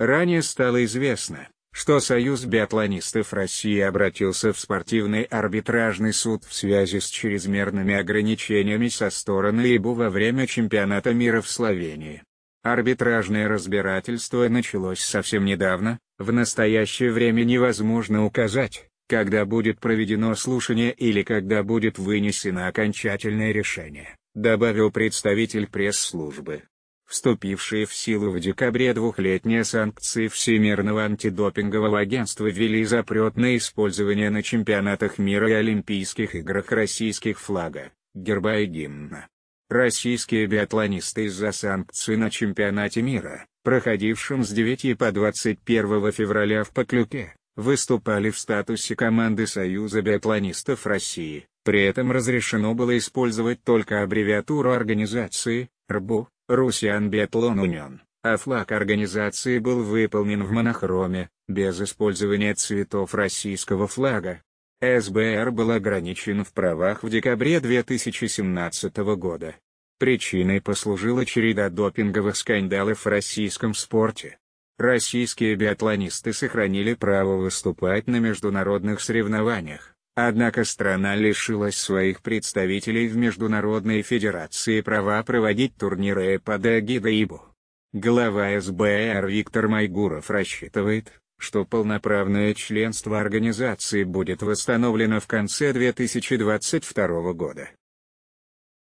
Ранее стало известно, что Союз биатлонистов России обратился в спортивный арбитражный суд в связи с чрезмерными ограничениями со стороны ИБУ во время чемпионата мира в Словении. Арбитражное разбирательство началось совсем недавно, в настоящее время невозможно указать, когда будет проведено слушание или когда будет вынесено окончательное решение, добавил представитель пресс-службы. Вступившие в силу в декабре двухлетние санкции Всемирного антидопингового агентства ввели запрет на использование на чемпионатах мира и Олимпийских играх российских флага, герба и гимна. Российские биатлонисты из-за санкций на чемпионате мира, проходившем с 9 по 21 февраля в Поклюке, выступали в статусе команды Союза биатлонистов России, при этом разрешено было использовать только аббревиатуру организации, РБУ, Russian Biathlon Union, а флаг организации был выполнен в монохроме, без использования цветов российского флага. СБР был ограничен в правах в декабре 2017 года. Причиной послужила череда допинговых скандалов в российском спорте. Российские биатлонисты сохранили право выступать на международных соревнованиях, Однако страна лишилась своих представителей в Международной Федерации права проводить турниры под эгидой ИБУ. Глава СБР Виктор Майгуров рассчитывает, что полноправное членство организации будет восстановлено в конце 2022 года.